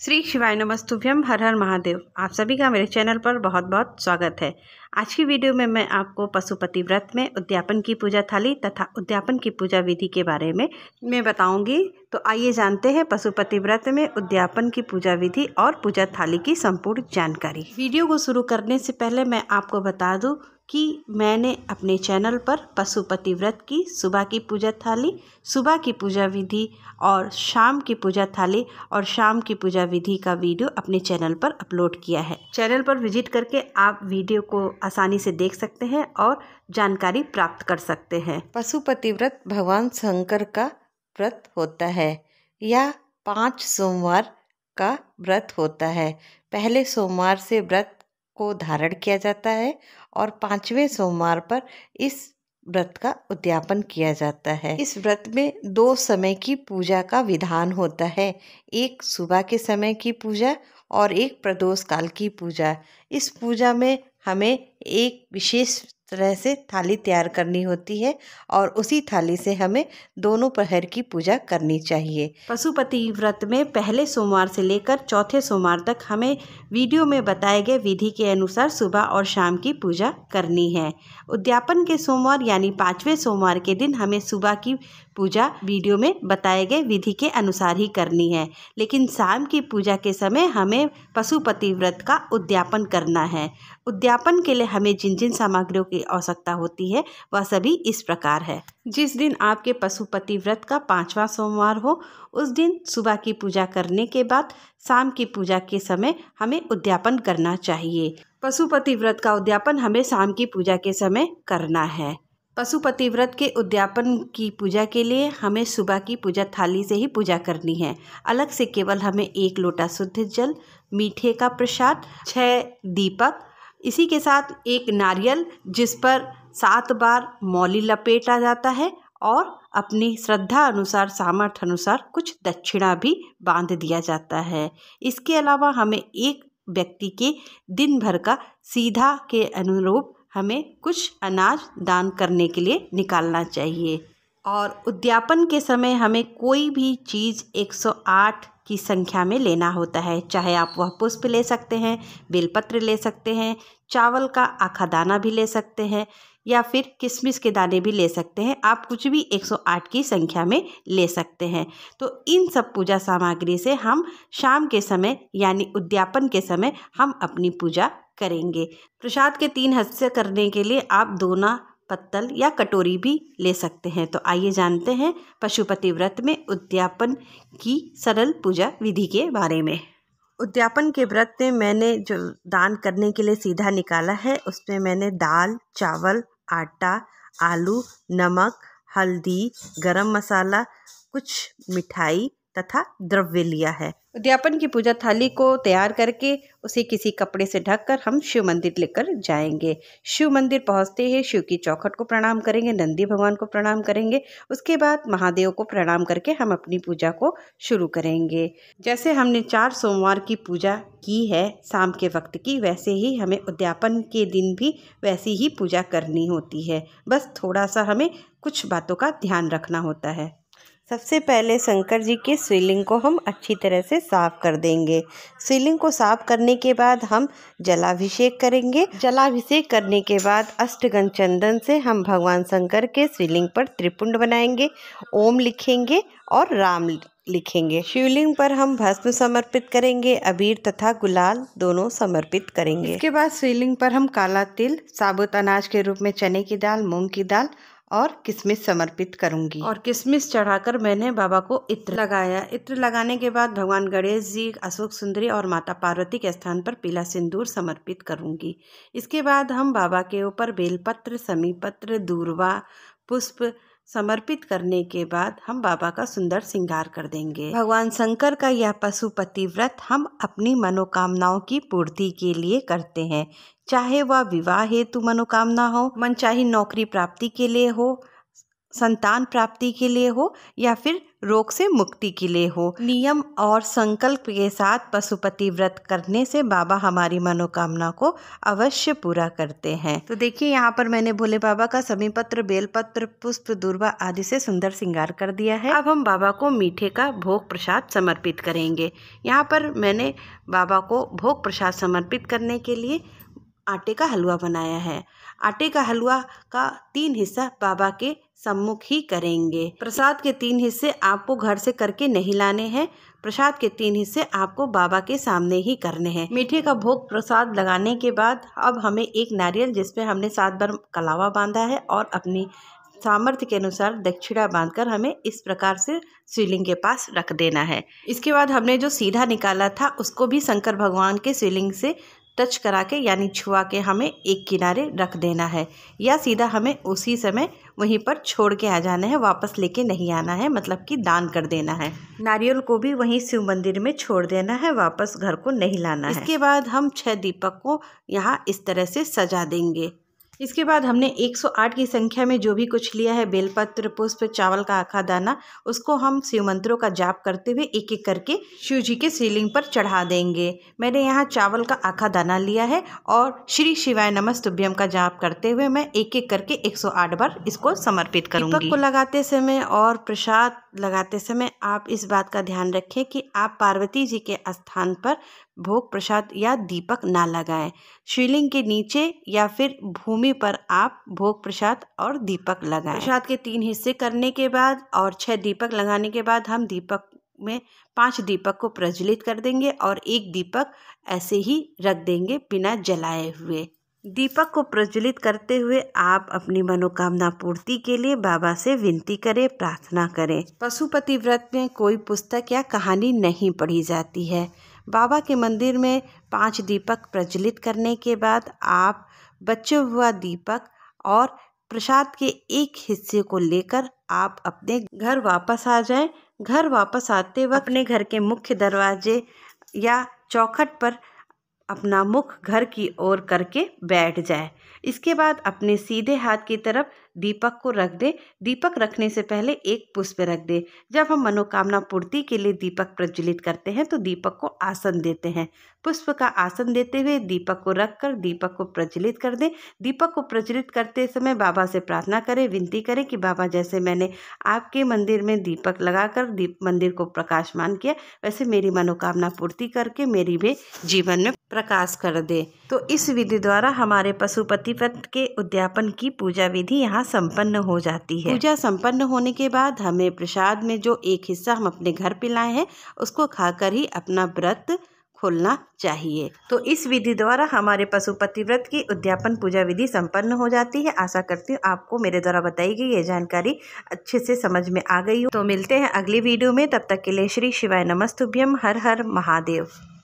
श्री शिवाय नमस्तुभ्यम हर हर महादेव आप सभी का मेरे चैनल पर बहुत बहुत स्वागत है आज की वीडियो में मैं आपको पशुपति व्रत में उद्यापन की पूजा थाली तथा उद्यापन की पूजा विधि के बारे में मैं बताऊंगी तो आइए जानते हैं पशुपति व्रत में उद्यापन की पूजा विधि और पूजा थाली की संपूर्ण जानकारी वीडियो को शुरू करने से पहले मैं आपको बता दूँ कि मैंने अपने चैनल पर पशुपति व्रत की सुबह की पूजा थाली सुबह की पूजा विधि और शाम की पूजा थाली और शाम की पूजा विधि का वीडियो अपने चैनल पर अपलोड किया है चैनल पर विजिट करके आप वीडियो को आसानी से देख सकते हैं और जानकारी प्राप्त कर सकते हैं पशुपति व्रत भगवान शंकर का व्रत होता है या पाँच सोमवार का व्रत होता है पहले सोमवार से व्रत को धारण किया जाता है और पांचवें सोमवार पर इस व्रत का उद्यापन किया जाता है इस व्रत में दो समय की पूजा का विधान होता है एक सुबह के समय की पूजा और एक प्रदोष काल की पूजा इस पूजा में हमें एक विशेष तरह से थाली तैयार करनी होती है और उसी थाली से हमें दोनों पहर की पूजा करनी चाहिए पशुपति व्रत में पहले सोमवार से लेकर चौथे सोमवार तक हमें वीडियो में बताए गए विधि के अनुसार सुबह और शाम की पूजा करनी है उद्यापन के सोमवार यानी पाँचवें सोमवार के दिन हमें सुबह की पूजा वीडियो में बताए गए विधि के अनुसार ही करनी है लेकिन शाम की पूजा के समय हमें पशुपति व्रत का उद्यापन करना है उद्यापन के लिए हमें जिन जिन सामग्रियों की की आवश्यकता होती है वह सभी इस प्रकार है जिस दिन आपके पशुपति व्रत का पांचवा सोमवार हो उस दिन सुबह की पूजा करने के बाद शाम की पूजा के समय हमें उद्यापन करना चाहिए पशुपति व्रत का उद्यापन हमें शाम की पूजा के समय करना है पशुपति व्रत के उद्यापन की पूजा के लिए हमें सुबह की पूजा थाली से ही पूजा करनी है अलग से केवल हमें एक लोटा शुद्ध जल मीठे का प्रसाद छः दीपक इसी के साथ एक नारियल जिस पर सात बार मौली लपेटा जाता है और अपनी श्रद्धा अनुसार सामर्थ्य अनुसार कुछ दक्षिणा भी बांध दिया जाता है इसके अलावा हमें एक व्यक्ति के दिन भर का सीधा के अनुरूप हमें कुछ अनाज दान करने के लिए निकालना चाहिए और उद्यापन के समय हमें कोई भी चीज़ 108 की संख्या में लेना होता है चाहे आप वह पुष्प ले सकते हैं बेलपत्र ले सकते हैं चावल का आखा दाना भी ले सकते हैं या फिर किशमिश के दाने भी ले सकते हैं आप कुछ भी 108 की संख्या में ले सकते हैं तो इन सब पूजा सामग्री से हम शाम के समय यानी उद्यापन के समय हम अपनी पूजा करेंगे प्रसाद के तीन हस्य करने के लिए आप दोना पत्तल या कटोरी भी ले सकते हैं तो आइए जानते हैं पशुपति व्रत में उद्यापन की सरल पूजा विधि के बारे में उद्यापन के व्रत में मैंने जो दान करने के लिए सीधा निकाला है उसमें मैंने दाल चावल आटा आलू नमक हल्दी गरम मसाला कुछ मिठाई तथा द्रव्य लिया है उद्यापन की पूजा थाली को तैयार करके उसे किसी कपड़े से ढककर हम शिव मंदिर लेकर जाएंगे शिव मंदिर पहुंचते ही शिव की चौखट को प्रणाम करेंगे नंदी भगवान को प्रणाम करेंगे उसके बाद महादेव को प्रणाम करके हम अपनी पूजा को शुरू करेंगे जैसे हमने चार सोमवार की पूजा की है शाम के वक्त की वैसे ही हमें उद्यापन के दिन भी वैसी ही पूजा करनी होती है बस थोड़ा सा हमें कुछ बातों का ध्यान रखना होता है सबसे पहले शंकर जी के शिवलिंग को हम अच्छी तरह से साफ कर देंगे शिवलिंग को साफ करने के बाद हम जलाभिषेक करेंगे जलाभिषेक करने के बाद अष्टगन चंदन से हम भगवान शंकर के शिवलिंग पर त्रिपुंड बनाएंगे ओम लिखेंगे और राम लिखेंगे शिवलिंग पर हम भस्म समर्पित करेंगे अबीर तथा गुलाल दोनों समर्पित करेंगे इसके बाद शिवलिंग पर हम काला तिल साबुत अनाज के रूप में चने की दाल मूंग की दाल और किशमिश समर्पित करूंगी और किशमिश चढ़ाकर मैंने बाबा को इत्र लगाया इत्र लगाने के बाद भगवान गणेश जी अशोक सुंदरी और माता पार्वती के स्थान पर पीला सिंदूर समर्पित करूंगी इसके बाद हम बाबा के ऊपर बेलपत्र समीपत्र दूरवा पुष्प समर्पित करने के बाद हम बाबा का सुंदर श्रृंगार कर देंगे भगवान शंकर का यह पशुपति व्रत हम अपनी मनोकामनाओं की पूर्ति के लिए करते हैं चाहे वह विवाह हेतु मनोकामना हो मन चाहे नौकरी प्राप्ति के लिए हो संतान प्राप्ति के लिए हो या फिर रोग से मुक्ति के लिए हो नियम और संकल्प के साथ पशुपति व्रत करने से बाबा हमारी मनोकामना को अवश्य पूरा करते हैं तो देखिए यहाँ पर मैंने भोले बाबा का समी पत्र बेलपत्र पुष्प दुर्वा आदि से सुंदर श्रृंगार कर दिया है अब हम बाबा को मीठे का भोग प्रसाद समर्पित करेंगे यहाँ पर मैंने बाबा को भोग प्रसाद समर्पित करने के लिए आटे का हलवा बनाया है आटे का हलवा का तीन हिस्सा बाबा के सम्मुख ही करेंगे प्रसाद के तीन हिस्से आपको घर से करके नहीं लाने हैं प्रसाद के तीन हिस्से आपको बाबा के सामने ही करने हैं मीठे का भोग प्रसाद लगाने के बाद अब हमें एक नारियल जिसपे हमने सात बार कलावा बांधा है और अपनी सामर्थ्य के अनुसार दक्षिणा बांधकर हमें इस प्रकार से शिवलिंग के पास रख देना है इसके बाद हमने जो सीधा निकाला था उसको भी शंकर भगवान के शिवलिंग से टच करा के यानी छुआ के हमें एक किनारे रख देना है या सीधा हमें उसी समय वहीं पर छोड़ के आ जाना है वापस लेके नहीं आना है मतलब कि दान कर देना है नारियल को भी वहीं शिव मंदिर में छोड़ देना है वापस घर को नहीं लाना है इसके बाद हम छह दीपक को यहाँ इस तरह से सजा देंगे इसके बाद हमने 108 की संख्या में जो भी कुछ लिया है बेलपत्र पुष्प चावल का आखा दाना उसको हम शिव मंत्रों का जाप करते हुए एक एक करके शिव जी के सीलिंग पर चढ़ा देंगे मैंने यहाँ चावल का आखा दाना लिया है और श्री शिवाय नमस्तुभ्यम का जाप करते हुए मैं एक एक करके 108 बार इसको समर्पित करूँगा को लगाते समय और प्रसाद लगाते समय आप इस बात का ध्यान रखें कि आप पार्वती जी के स्थान पर भोग प्रसाद या दीपक ना लगाएं शिवलिंग के नीचे या फिर भूमि पर आप भोग प्रसाद और दीपक लगाएं प्रसाद के तीन हिस्से करने के बाद और छह दीपक लगाने के बाद हम दीपक में पांच दीपक को प्रज्वलित कर देंगे और एक दीपक ऐसे ही रख देंगे बिना जलाए हुए दीपक को प्रज्वलित करते हुए आप अपनी मनोकामना पूर्ति के लिए बाबा से विनती करें प्रार्थना करें पशुपति व्रत में कोई पुस्तक या कहानी नहीं पढ़ी जाती है बाबा के मंदिर में पांच दीपक प्रज्वलित करने के बाद आप बचे हुआ दीपक और प्रसाद के एक हिस्से को लेकर आप अपने घर वापस आ जाएं घर वापस आते वक्त अपने घर के मुख्य दरवाजे या चौखट पर अपना मुख घर की ओर करके बैठ जाए इसके बाद अपने सीधे हाथ की तरफ दीपक को रख दे दीपक रखने से पहले एक पुष्प रख दे जब हम मनोकामना पूर्ति के लिए दीपक प्रज्वलित करते हैं तो दीपक को आसन देते हैं पुष्प का आसन देते हुए दीपक को रख कर दीपक को प्रज्वलित कर दें दीपक को प्रज्वलित करते समय बाबा से प्रार्थना करें विनती करें कि बाबा जैसे मैंने आपके मंदिर में दीपक लगाकर दीप मंदिर को प्रकाशमान किया वैसे मेरी मनोकामना पूर्ति करके मेरी भी जीवन में प्रकाश कर दे तो इस विधि द्वारा हमारे पशुपति पशुपतिपथ के उद्यापन की पूजा विधि यहाँ संपन्न हो जाती है पूजा संपन्न होने के बाद हमें प्रसाद में जो एक हिस्सा हम अपने घर पे लाए हैं उसको खाकर ही अपना व्रत खोलना चाहिए तो इस विधि द्वारा हमारे पशुपति व्रत की उद्यापन पूजा विधि संपन्न हो जाती है आशा करती हूँ आपको मेरे द्वारा बताई गई ये जानकारी अच्छे से समझ में आ गई हो तो मिलते हैं अगली वीडियो में तब तक के लिए श्री शिवाय नमस्तुभ्यम हर हर महादेव